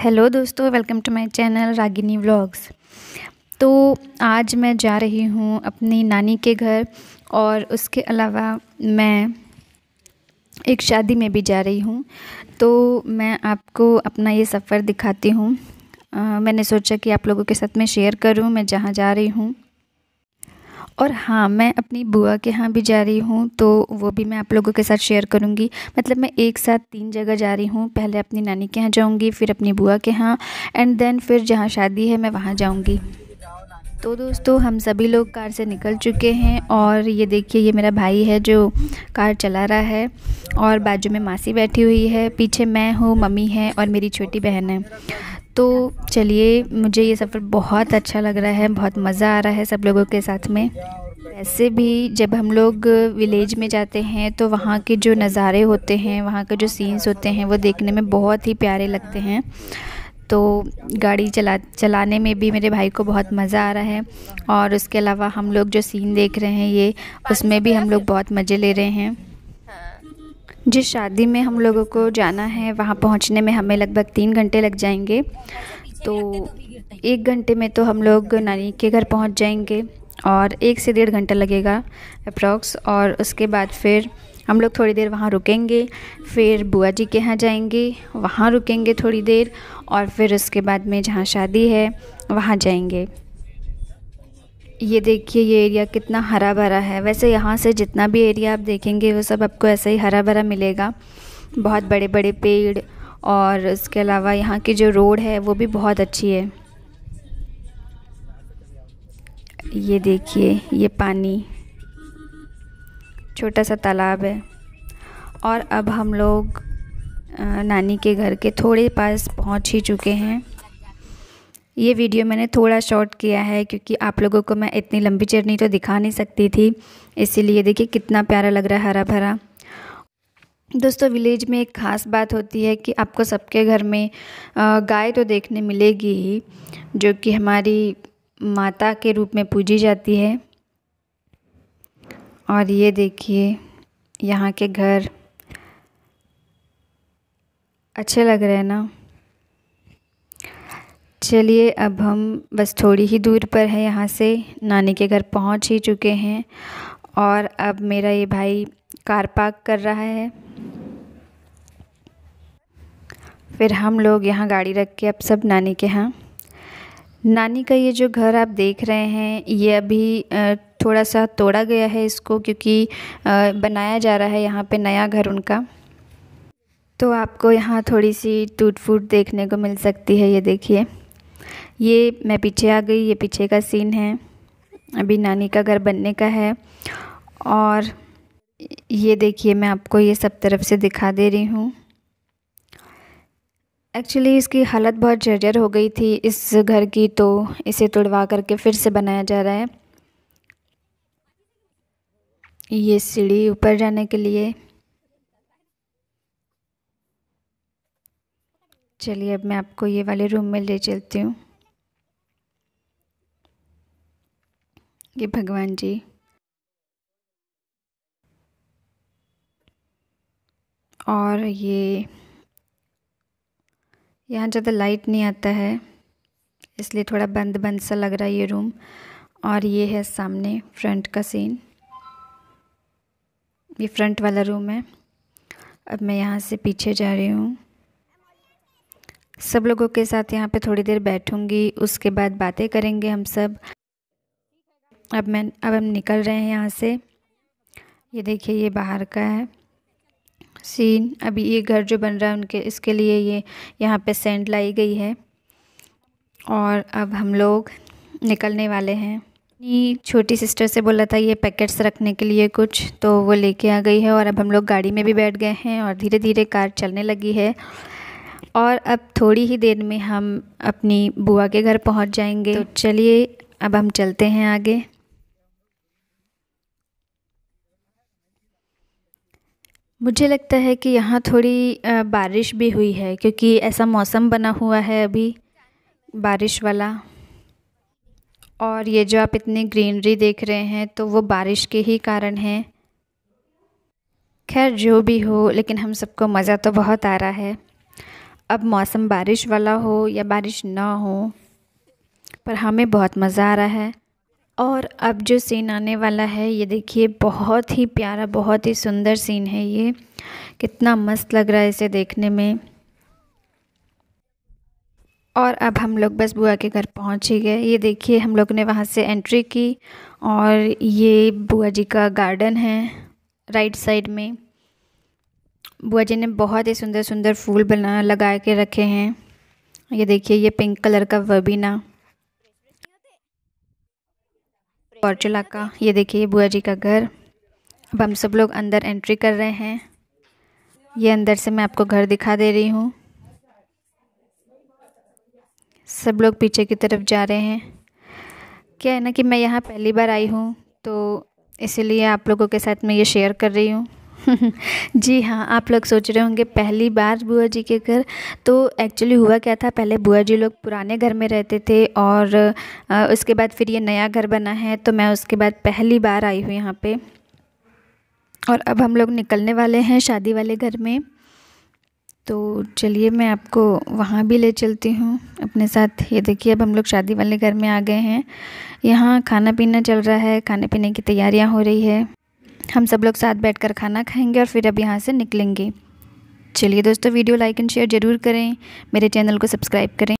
hello दोस्तों welcome to my channel Ragini vlogs तो आज मैं जा रही हूँ अपनी नानी के घर और उसके अलावा मैं एक शादी में भी जा रही हूँ तो मैं आपको अपना ये सफ़र दिखाती हूँ मैंने सोचा कि आप लोगों के साथ में शेयर करूँ मैं जहाँ जा रही हूँ और हाँ मैं अपनी बुआ के यहाँ भी जा रही हूँ तो वो भी मैं आप लोगों के साथ शेयर करूँगी मतलब मैं एक साथ तीन जगह जा रही हूँ पहले अपनी नानी के यहाँ जाऊँगी फिर अपनी बुआ के यहाँ एंड देन फिर जहाँ शादी है मैं वहाँ जाऊँगी तो दोस्तों हम सभी लोग कार से निकल चुके हैं और ये देखिए ये मेरा भाई है जो कार चला रहा है और बाजू में मासी बैठी हुई है पीछे मैं हूँ मम्मी है और मेरी छोटी बहन है तो चलिए मुझे ये सफ़र बहुत अच्छा लग रहा है बहुत मज़ा आ रहा है सब लोगों के साथ में वैसे भी जब हम लोग विलेज में जाते हैं तो वहाँ के जो नज़ारे होते हैं वहाँ के जो सीन्स होते हैं वो देखने में बहुत ही प्यारे लगते हैं तो गाड़ी चला चलाने में भी मेरे भाई को बहुत मज़ा आ रहा है और उसके अलावा हम लोग जो सीन देख रहे हैं ये उसमें भी हम लोग बहुत मज़े ले रहे हैं जिस शादी में हम लोगों को जाना है वहाँ पहुँचने में हमें लगभग तीन घंटे लग जाएंगे तो एक घंटे में तो हम लोग नानी के घर पहुँच जाएंगे और एक से डेढ़ घंटा लगेगा अप्रॉक्स और उसके बाद फिर हम लोग थोड़ी देर वहाँ रुकेंगे फिर बुआ जी के यहाँ जाएंगे वहाँ रुकेंगे थोड़ी देर और फिर उसके बाद में जहाँ शादी है वहाँ जाएंगे ये देखिए ये एरिया कितना हरा भरा है वैसे यहाँ से जितना भी एरिया आप देखेंगे वो सब आपको ऐसा ही हरा भरा मिलेगा बहुत बड़े बड़े पेड़ और इसके अलावा यहाँ की जो रोड है वो भी बहुत अच्छी है ये देखिए ये पानी छोटा सा तालाब है और अब हम लोग नानी के घर के थोड़े पास पहुँच ही चुके हैं ये वीडियो मैंने थोड़ा शॉर्ट किया है क्योंकि आप लोगों को मैं इतनी लंबी जर्नी तो दिखा नहीं सकती थी इसीलिए देखिए कितना प्यारा लग रहा है हरा भरा दोस्तों विलेज में एक ख़ास बात होती है कि आपको सबके घर में गाय तो देखने मिलेगी ही जो कि हमारी माता के रूप में पूजी जाती है और ये देखिए यहाँ के घर अच्छे लग रहे हैं ना चलिए अब हम बस थोड़ी ही दूर पर है यहाँ से नानी के घर पहुँच ही चुके हैं और अब मेरा ये भाई कार पार्क कर रहा है फिर हम लोग यहाँ गाड़ी रख के अब सब नानी के यहाँ नानी का ये जो घर आप देख रहे हैं ये अभी थोड़ा सा तोड़ा गया है इसको क्योंकि बनाया जा रहा है यहाँ पे नया घर उनका तो आपको यहाँ थोड़ी सी टूट फूट देखने को मिल सकती है ये देखिए ये मैं पीछे आ गई ये पीछे का सीन है अभी नानी का घर बनने का है और ये देखिए मैं आपको ये सब तरफ से दिखा दे रही हूँ एक्चुअली इसकी हालत बहुत जर्जर हो गई थी इस घर की तो इसे तोड़वा करके फिर से बनाया जा रहा है ये सीढ़ी ऊपर जाने के लिए चलिए अब मैं आपको ये वाले रूम में ले चलती हूँ ये भगवान जी और ये यहाँ ज़्यादा लाइट नहीं आता है इसलिए थोड़ा बंद बंद सा लग रहा है ये रूम और ये है सामने फ्रंट का सीन ये फ्रंट वाला रूम है अब मैं यहाँ से पीछे जा रही हूँ सब लोगों के साथ यहाँ पे थोड़ी देर बैठूँगी उसके बाद बातें करेंगे हम सब अब मैं अब हम निकल रहे हैं यहाँ से ये देखिए ये बाहर का है सीन अभी ये घर जो बन रहा है उनके इसके लिए ये यहाँ पे सेंड लाई गई है और अब हम लोग निकलने वाले हैं अपनी छोटी सिस्टर से बोला था ये पैकेट्स रखने के लिए कुछ तो वो लेके आ गई है और अब हम लोग गाड़ी में भी बैठ गए हैं और धीरे धीरे कार चलने लगी है और अब थोड़ी ही देर में हम अपनी बुआ के घर पहुंच जाएंगे तो चलिए अब हम चलते हैं आगे मुझे लगता है कि यहाँ थोड़ी बारिश भी हुई है क्योंकि ऐसा मौसम बना हुआ है अभी बारिश वाला और ये जो आप इतनी ग्रीनरी देख रहे हैं तो वो बारिश के ही कारण है खैर जो भी हो लेकिन हम सबको मज़ा तो बहुत आ रहा है अब मौसम बारिश वाला हो या बारिश ना हो पर हमें बहुत मज़ा आ रहा है और अब जो सीन आने वाला है ये देखिए बहुत ही प्यारा बहुत ही सुंदर सीन है ये कितना मस्त लग रहा है इसे देखने में और अब हम लोग बस बुआ के घर पहुँच ही गए ये देखिए हम लोग ने वहाँ से एंट्री की और ये बुआ जी का गार्डन है राइट साइड में बुआ जी ने बहुत ही सुंदर सुंदर फूल बना लगा के रखे हैं ये देखिए ये पिंक कलर का वबीना पॉर्चुला का ये देखिए बुआ जी का घर अब हम सब लोग अंदर एंट्री कर रहे हैं ये अंदर से मैं आपको घर दिखा दे रही हूँ सब लोग पीछे की तरफ जा रहे हैं क्या है ना कि मैं यहाँ पहली बार आई हूँ तो इसीलिए आप लोगों के साथ मैं ये शेयर कर रही हूँ जी हाँ आप लोग सोच रहे होंगे पहली बार बुआ जी के घर तो एक्चुअली हुआ क्या था पहले बुआ जी लोग पुराने घर में रहते थे और उसके बाद फिर ये नया घर बना है तो मैं उसके बाद पहली बार आई हूँ यहाँ पे और अब हम लोग निकलने वाले हैं शादी वाले घर में तो चलिए मैं आपको वहाँ भी ले चलती हूँ अपने साथ ये देखिए अब हम लोग शादी वाले घर में आ गए हैं यहाँ खाना पीना चल रहा है खाने पीने की तैयारियाँ हो रही है हम सब लोग साथ बैठकर खाना खाएंगे और फिर अब यहाँ से निकलेंगे चलिए दोस्तों वीडियो लाइक एंड शेयर ज़रूर करें मेरे चैनल को सब्सक्राइब करें